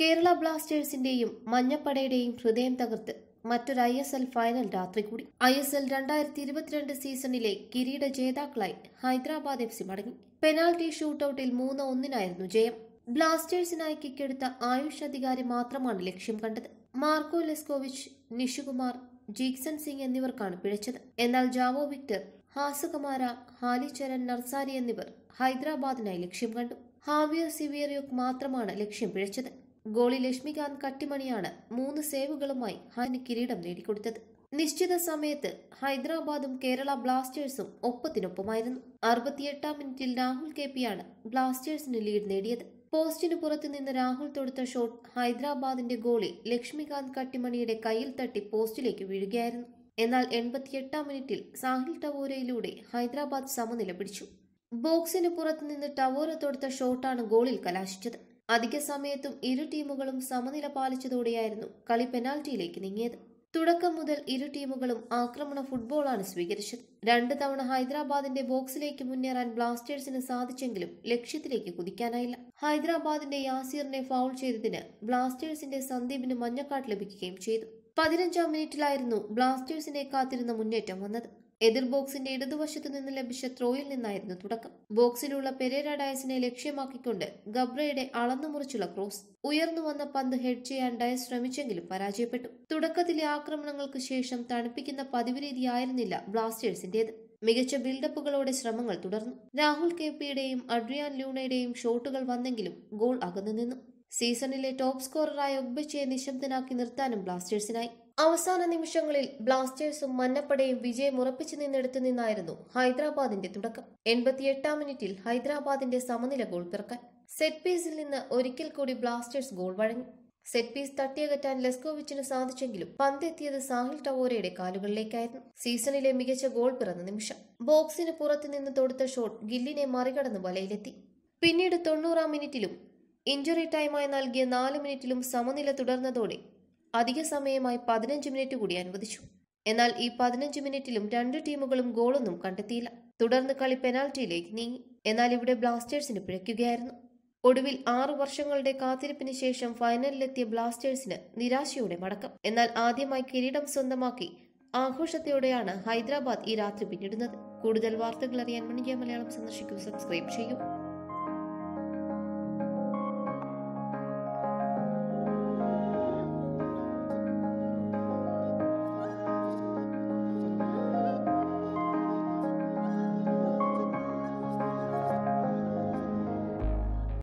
കേരള ബ്ലാസ്റ്റേഴ്സിന്റെയും മഞ്ഞപ്പടയുടെയും ഹൃദയം തകർത്ത് മറ്റൊരു ഐ എസ് എൽ ഫൈനൽ രാത്രി കൂടി ഐ എസ് എൽ രണ്ടായിരത്തി ഇരുപത്തിരണ്ട് സീസണിലെ കിരീട ജേതാക്കളായി ഹൈദരാബാദ് എഫ് സി മടങ്ങി പെനാൽറ്റി ഷൂട്ടൌട്ടിൽ മൂന്ന് ഒന്നിനായിരുന്നു ജയം ബ്ലാസ്റ്റേഴ്സിനായി കിക്കെടുത്ത ആയുഷ് അധികാരി മാത്രമാണ് ലക്ഷ്യം കണ്ടത് മാർക്കോ ലെസ്കോവിച്ച് നിഷുകുമാർ ജീക്സൺ സിംഗ് എന്നിവർക്കാണ് പിഴച്ചത് എന്നാൽ ജാവോ വിക്ടർ ഹാസകുമാര ഹാലിചരൻ നർസാരി എന്നിവർ ഹൈദരാബാദിനായി ലക്ഷ്യം കണ്ടു ഹാവിയർ സിവിയറിയോക്ക് മാത്രമാണ് ലക്ഷ്യം പിഴച്ചത് ഗോളി ലക്ഷ്മികാന്ത് കട്ടിമണിയാണ് മൂന്ന് സേവുകളുമായി ഹാനി കിരീടം നേടിക്കൊടുത്തത് നിശ്ചിത സമയത്ത് ഹൈദരാബാദും കേരള ബ്ലാസ്റ്റേഴ്സും ഒപ്പത്തിനൊപ്പമായിരുന്നു അറുപത്തിയെട്ടാം മിനിറ്റിൽ രാഹുൽ കെ പിയാണ് ബ്ലാസ്റ്റേഴ്സിന് ലീഡ് നേടിയത് പോസ്റ്റിന് പുറത്തു നിന്ന് രാഹുൽ തൊടുത്ത ഷോട്ട് ഹൈദരാബാദിന്റെ ഗോളി ലക്ഷ്മികാന്ത് കട്ടിമണിയുടെ കയ്യിൽ തട്ടി പോസ്റ്റിലേക്ക് വീഴുകയായിരുന്നു എന്നാൽ എൺപത്തിയെട്ടാം മിനിറ്റിൽ സാഹിൽ ടവോരയിലൂടെ ഹൈദരാബാദ് സമനില പിടിച്ചു ബോക്സിന് പുറത്തു നിന്ന് ടവോര തൊടുത്ത ഷോട്ടാണ് ഗോളിൽ കലാശിച്ചത് അധിക സമയത്തും ഇരു ടീമുകളും സമനില പാലിച്ചതോടെയായിരുന്നു കളി പെനാൽറ്റിയിലേക്ക് നീങ്ങിയത് തുടക്കം മുതൽ ഇരു ടീമുകളും ആക്രമണ ഫുട്ബോളാണ് സ്വീകരിച്ചത് രണ്ട് തവണ ഹൈദരാബാദിന്റെ ബോക്സിലേക്ക് മുന്നേറാൻ ബ്ലാസ്റ്റേഴ്സിന് സാധിച്ചെങ്കിലും ലക്ഷ്യത്തിലേക്ക് കുതിക്കാനായില്ല ഹൈദരാബാദിന്റെ യാസീറിനെ ഫൗൾ ചെയ്തതിന് ബ്ലാസ്റ്റേഴ്സിന്റെ സന്ദീപിന് മഞ്ഞക്കാട്ട് ലഭിക്കുകയും ചെയ്തു പതിനഞ്ചാം മിനിറ്റിലായിരുന്നു ബ്ലാസ്റ്റേഴ്സിനെ കാത്തിരുന്ന മുന്നേറ്റം വന്നത് എതിർ ബോക്സിന്റെ ഇടതുവശത്ത് നിന്ന് ലഭിച്ച ത്രോയിൽ നിന്നായിരുന്നു തുടക്കം ബോക്സിലുള്ള പെരേര ഡയസിനെ ലക്ഷ്യമാക്കിക്കൊണ്ട് ഗബ്രയുടെ അളന്നുമുറിച്ചുള്ള ക്രോസ് ഉയർന്നു വന്ന പന്ത് ഹെഡ് ചെയ്യാൻ ഡയസ് ശ്രമിച്ചെങ്കിലും പരാജയപ്പെട്ടു തുടക്കത്തിലെ ആക്രമണങ്ങൾക്ക് ശേഷം തണുപ്പിക്കുന്ന പതിവ് രീതിയായിരുന്നില്ല ബ്ലാസ്റ്റേഴ്സിന്റേത് മികച്ച ബിൽഡപ്പുകളോടെ ശ്രമങ്ങൾ തുടർന്നു രാഹുൽ കെ പിയുടെയും അഡ്രിയാൻ ലൂണയുടെയും ഷോട്ടുകൾ വന്നെങ്കിലും ഗോൾ അകന്നു നിന്നു സീസണിലെ ടോപ്പ് സ്കോററായ ഒഗ്ബച്ചയെ നിശബ്ദനാക്കി നിർത്താനും ബ്ലാസ്റ്റേഴ്സിനായി അവസാന നിമിഷങ്ങളിൽ ബ്ലാസ്റ്റേഴ്സും മന്നപ്പടയും വിജയം ഉറപ്പിച്ചു നിന്നെടുത്തു നിന്നായിരുന്നു ഹൈദരാബാദിന്റെ തുടക്കം എൺപത്തിയെട്ടാം മിനിറ്റിൽ ഹൈദരാബാദിന്റെ സമനില ഗോൾ പിറക്കാൻ സെറ്റ് പീസിൽ നിന്ന് ഒരിക്കൽ കൂടി ബ്ലാസ്റ്റേഴ്സ് ഗോൾ വഴങ്ങി സെറ്റ് പീസ് തട്ടിയകറ്റാൻ ലെസ്കോവിച്ചിന് സാധിച്ചെങ്കിലും പന്തെത്തിയത് സാഹിൽ ടവോരയുടെ കാലുകളിലേക്കായിരുന്നു സീസണിലെ മികച്ച ഗോൾ പിറന്ന നിമിഷം ബോക്സിന് പുറത്തുനിന്ന് തൊടുത്ത ഷോട്ട് ഗില്ലിനെ മറികടന്ന് വലയിലെത്തി പിന്നീട് തൊണ്ണൂറാം മിനിറ്റിലും ഇഞ്ചുറി ടൈമായി നൽകിയ നാല് മിനിറ്റിലും സമനില തുടർന്നതോടെ അധിക സമയമായി പതിനഞ്ച് മിനിറ്റ് കൂടി അനുവദിച്ചു എന്നാൽ ഈ പതിനഞ്ച് മിനിറ്റിലും രണ്ട് ടീമുകളും ഗോളൊന്നും കണ്ടെത്തിയില്ല തുടർന്ന് കളി പെനാൽറ്റിയിലേക്ക് നീങ്ങി എന്നാൽ ഇവിടെ ബ്ലാസ്റ്റേഴ്സിന് പിഴയ്ക്കുകയായിരുന്നു ഒടുവിൽ ആറു വർഷങ്ങളുടെ കാത്തിരിപ്പിന് ശേഷം ഫൈനലിലെത്തിയ ബ്ലാസ്റ്റേഴ്സിന് നിരാശയോടെ മടക്കം എന്നാൽ ആദ്യമായി കിരീടം സ്വന്തമാക്കി ആഘോഷത്തോടെയാണ് ഹൈദരാബാദ് ഈ രാത്രി പിന്നിടുന്നത് കൂടുതൽ വാർത്തകൾ അറിയാൻ മണിജയ മലയാളം സന്ദർശിക്കൂ സബ്സ്ക്രൈബ് ചെയ്യൂ